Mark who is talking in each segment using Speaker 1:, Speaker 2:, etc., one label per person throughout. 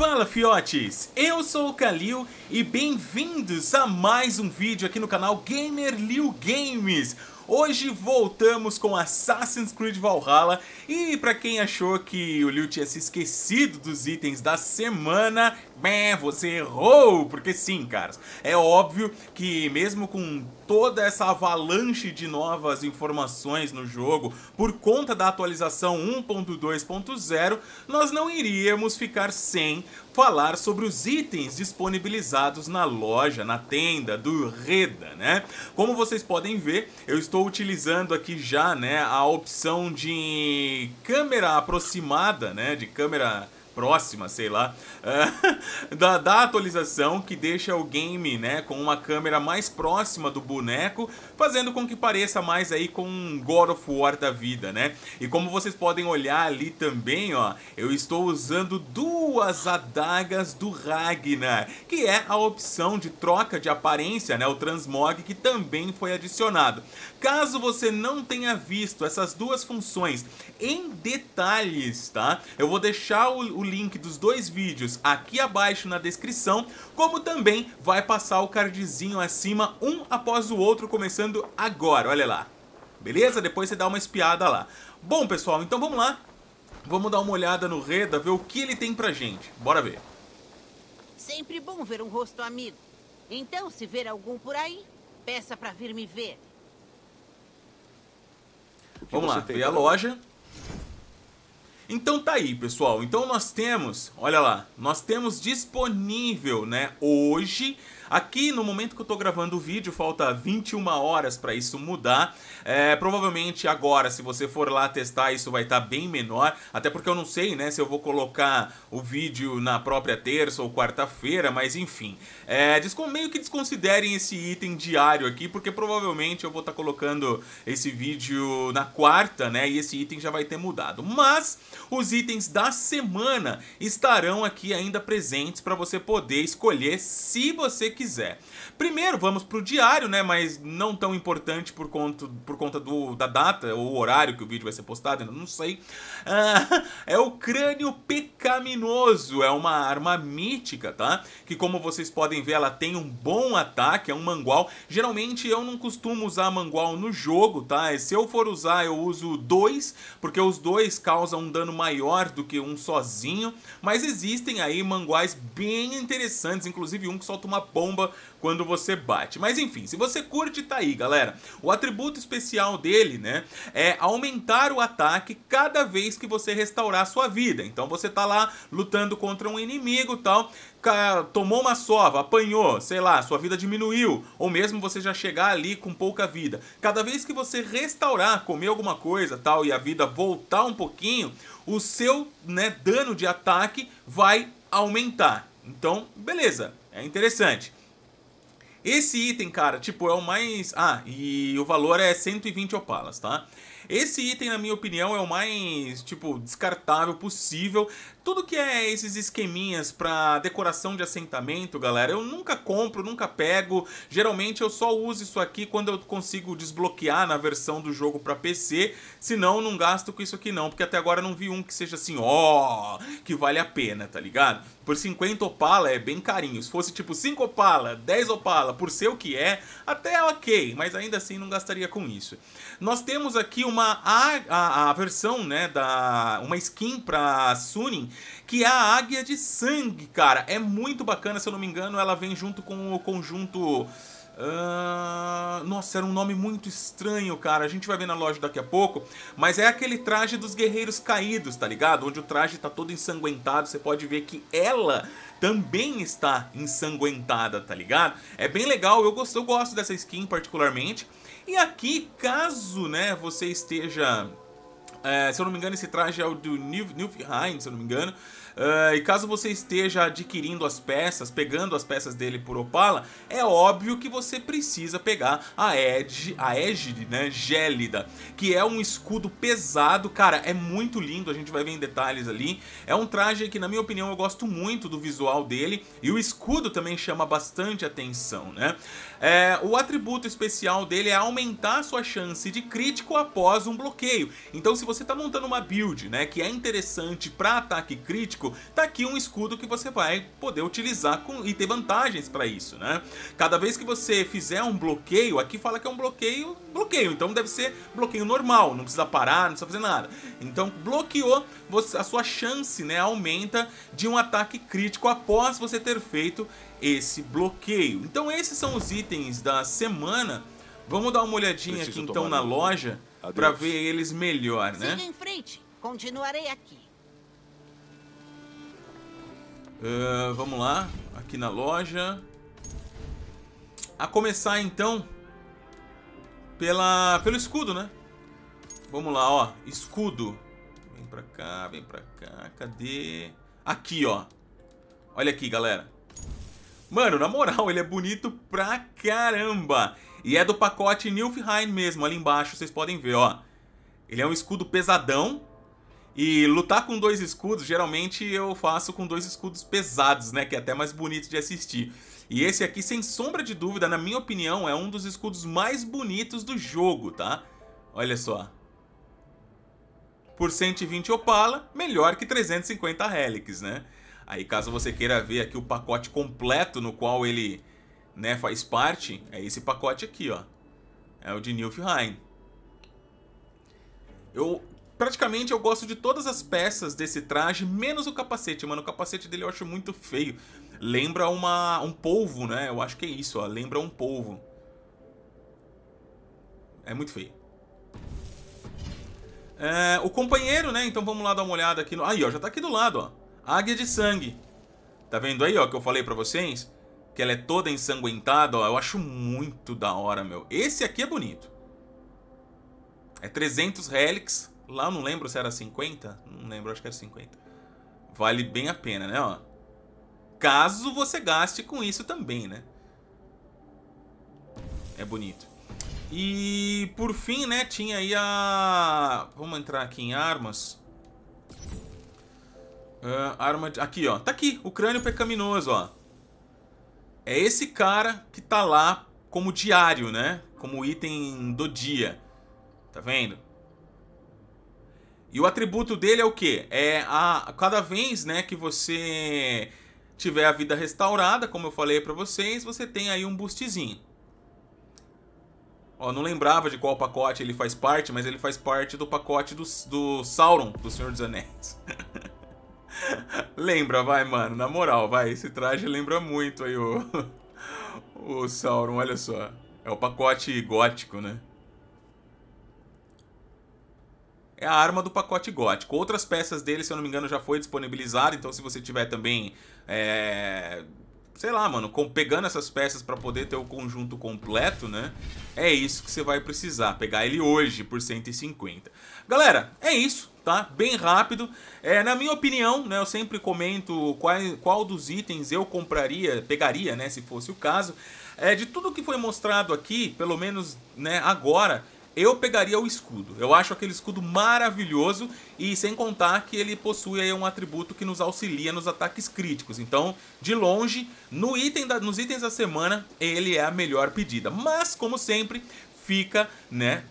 Speaker 1: Fala fiotes, eu sou o Kalil e bem-vindos a mais um vídeo aqui no canal Gamer Lil Games. Hoje voltamos com Assassin's Creed Valhalla e para quem achou que o Liu tinha se esquecido dos itens da semana, bem, você errou, porque sim, caras. É óbvio que mesmo com toda essa avalanche de novas informações no jogo por conta da atualização 1.2.0, nós não iríamos ficar sem falar sobre os itens disponibilizados na loja, na tenda do Reda, né? Como vocês podem ver, eu estou estou utilizando aqui já né, a opção de câmera aproximada, né, de câmera próxima, sei lá, da, da atualização que deixa o game né, com uma câmera mais próxima do boneco, fazendo com que pareça mais aí com um God of War da vida, né? E como vocês podem olhar ali também, ó, eu estou usando duas adagas do Ragnar, que é a opção de troca de aparência, né, o transmog que também foi adicionado. Caso você não tenha visto essas duas funções em detalhes, tá? Eu vou deixar o o link dos dois vídeos aqui abaixo na descrição, como também vai passar o cardzinho acima um após o outro, começando agora, olha lá. Beleza? Depois você dá uma espiada lá. Bom, pessoal, então vamos lá. Vamos dar uma olhada no Reda, ver o que ele tem pra gente. Bora ver. Sempre bom ver um rosto amigo. Então, se ver algum por aí, peça pra vir me ver. Vamos lá, ver a loja. Então tá aí, pessoal. Então nós temos, olha lá, nós temos disponível, né, hoje Aqui, no momento que eu tô gravando o vídeo, falta 21 horas para isso mudar. É, provavelmente agora, se você for lá testar, isso vai estar tá bem menor. Até porque eu não sei, né, se eu vou colocar o vídeo na própria terça ou quarta-feira, mas enfim. É, meio que desconsiderem esse item diário aqui, porque provavelmente eu vou estar tá colocando esse vídeo na quarta, né, e esse item já vai ter mudado. Mas os itens da semana estarão aqui ainda presentes para você poder escolher se você quiser. Primeiro, vamos para o diário, né? Mas não tão importante por conta, por conta do, da data ou horário que o vídeo vai ser postado, ainda não sei. Ah, é o crânio pecaminoso. É uma arma mítica, tá? Que como vocês podem ver, ela tem um bom ataque, é um mangual. Geralmente eu não costumo usar mangual no jogo, tá? E se eu for usar, eu uso dois, porque os dois causam um dano maior do que um sozinho. Mas existem aí manguais bem interessantes, inclusive um que solta uma bomba bomba quando você bate. Mas enfim, se você curte, tá aí, galera. O atributo especial dele, né, é aumentar o ataque cada vez que você restaurar sua vida. Então você tá lá lutando contra um inimigo tal, tomou uma sova, apanhou, sei lá, sua vida diminuiu, ou mesmo você já chegar ali com pouca vida. Cada vez que você restaurar, comer alguma coisa tal, e a vida voltar um pouquinho, o seu né, dano de ataque vai aumentar. Então, beleza, é interessante. Esse item, cara, tipo, é o mais... Ah, e o valor é 120 opalas, tá? Esse item, na minha opinião, é o mais, tipo, descartável possível. Tudo que é esses esqueminhas pra decoração de assentamento, galera, eu nunca compro, nunca pego. Geralmente eu só uso isso aqui quando eu consigo desbloquear na versão do jogo pra PC. Senão, não gasto com isso aqui não, porque até agora não vi um que seja assim, ó, oh, que vale a pena, tá ligado? Por 50 opala é bem carinho. Se fosse tipo 5 opala, 10 opala, por ser o que é, até ok, mas ainda assim não gastaria com isso. Nós temos aqui uma uma a, a, a versão, né, da uma skin para Sunin, que é a Águia de Sangue, cara. É muito bacana, se eu não me engano, ela vem junto com o conjunto ah, nossa, era um nome muito estranho, cara. A gente vai ver na loja daqui a pouco. Mas é aquele traje dos guerreiros caídos, tá ligado? Onde o traje tá todo ensanguentado. Você pode ver que ela também está ensanguentada, tá ligado? É bem legal, eu gosto, eu gosto dessa skin particularmente. E aqui, caso né, você esteja... É, se eu não me engano, esse traje é o do Nilfheim, se eu não me engano. Uh, e caso você esteja adquirindo as peças, pegando as peças dele por Opala, é óbvio que você precisa pegar a Edge, a Edge né, Gélida, que é um escudo pesado, cara, é muito lindo, a gente vai ver em detalhes ali. É um traje que, na minha opinião, eu gosto muito do visual dele e o escudo também chama bastante atenção, né? É, o atributo especial dele é aumentar sua chance de crítico após um bloqueio. Então, se você está montando uma build, né, que é interessante para ataque crítico, crítico, tá aqui um escudo que você vai poder utilizar com, e ter vantagens para isso, né? Cada vez que você fizer um bloqueio, aqui fala que é um bloqueio, bloqueio, então deve ser bloqueio normal, não precisa parar, não precisa fazer nada. Então bloqueou, você, a sua chance né, aumenta de um ataque crítico após você ter feito esse bloqueio. Então esses são os itens da semana. Vamos dar uma olhadinha Preciso aqui então na loja para ver eles melhor, né? Siga em frente, continuarei aqui. Uh, vamos lá, aqui na loja. A começar então pela pelo escudo, né? Vamos lá, ó, escudo. Vem pra cá, vem pra cá, cadê? Aqui, ó. Olha aqui, galera. Mano, na moral, ele é bonito pra caramba. E é do pacote Nilfheim mesmo, ali embaixo, vocês podem ver, ó. Ele é um escudo pesadão, e lutar com dois escudos, geralmente eu faço com dois escudos pesados, né? Que é até mais bonito de assistir. E esse aqui, sem sombra de dúvida, na minha opinião, é um dos escudos mais bonitos do jogo, tá? Olha só. Por 120 Opala, melhor que 350 relics, né? Aí caso você queira ver aqui o pacote completo no qual ele né, faz parte, é esse pacote aqui, ó. É o de Nilfheim. Eu Praticamente eu gosto de todas as peças desse traje, menos o capacete, mano. O capacete dele eu acho muito feio. Lembra uma, um polvo, né? Eu acho que é isso, ó. Lembra um polvo. É muito feio. É, o companheiro, né? Então vamos lá dar uma olhada aqui. No... Aí, ó, já tá aqui do lado, ó. Águia de sangue. Tá vendo aí, ó, que eu falei pra vocês? Que ela é toda ensanguentada, ó. Eu acho muito da hora, meu. Esse aqui é bonito. É 300 relics. Lá eu não lembro se era 50. Não lembro, acho que era 50. Vale bem a pena, né? Ó, caso você gaste com isso também, né? É bonito. E por fim, né, tinha aí a... Vamos entrar aqui em armas. Uh, arma... De... Aqui, ó. Tá aqui, o crânio pecaminoso, ó. É esse cara que tá lá como diário, né? Como item do dia. Tá vendo? E o atributo dele é o quê? É a cada vez, né, que você tiver a vida restaurada, como eu falei para vocês, você tem aí um boostzinho. Ó, não lembrava de qual pacote ele faz parte, mas ele faz parte do pacote do, do Sauron, do Senhor dos Anéis. lembra, vai, mano, na moral, vai. Esse traje lembra muito aí o, o Sauron, olha só. É o pacote gótico, né? é a arma do pacote gótico. Outras peças dele, se eu não me engano, já foi disponibilizada, então se você tiver também. É, sei lá, mano, com, pegando essas peças para poder ter o conjunto completo, né? É isso que você vai precisar, pegar ele hoje por 150. Galera, é isso, tá? Bem rápido. É, na minha opinião, né, eu sempre comento qual, qual dos itens eu compraria, pegaria, né, se fosse o caso. É, de tudo que foi mostrado aqui, pelo menos, né, agora, eu pegaria o escudo. Eu acho aquele escudo maravilhoso e sem contar que ele possui aí um atributo que nos auxilia nos ataques críticos. Então, de longe, no item da, nos itens da semana, ele é a melhor pedida. Mas, como sempre, fica, né,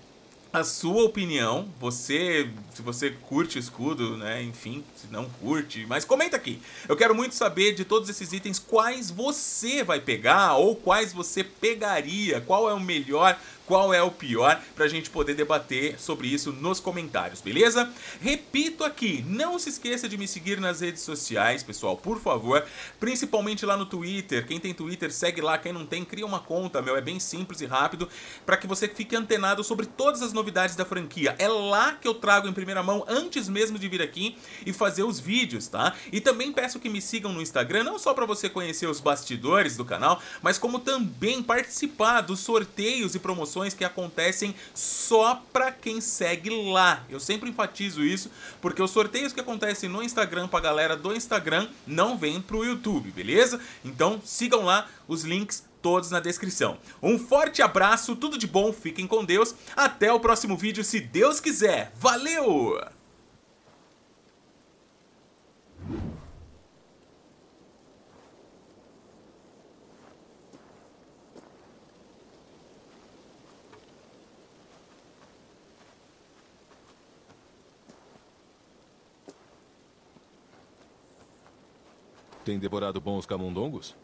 Speaker 1: a sua opinião, você, se você curte o escudo, né, enfim, se não curte, mas comenta aqui. Eu quero muito saber de todos esses itens quais você vai pegar ou quais você pegaria, qual é o melhor qual é o pior, para a gente poder debater sobre isso nos comentários, beleza? Repito aqui, não se esqueça de me seguir nas redes sociais, pessoal, por favor, principalmente lá no Twitter. Quem tem Twitter, segue lá, quem não tem, cria uma conta, meu, é bem simples e rápido, para que você fique antenado sobre todas as novidades da franquia. É lá que eu trago em primeira mão antes mesmo de vir aqui e fazer os vídeos, tá? E também peço que me sigam no Instagram, não só para você conhecer os bastidores do canal, mas como também participar dos sorteios e promoções que acontecem só para quem segue lá. Eu sempre enfatizo isso, porque os sorteios que acontecem no Instagram pra galera do Instagram não vêm pro YouTube, beleza? Então sigam lá os links todos na descrição. Um forte abraço, tudo de bom, fiquem com Deus, até o próximo vídeo se Deus quiser. Valeu! Tem devorado bons camundongos?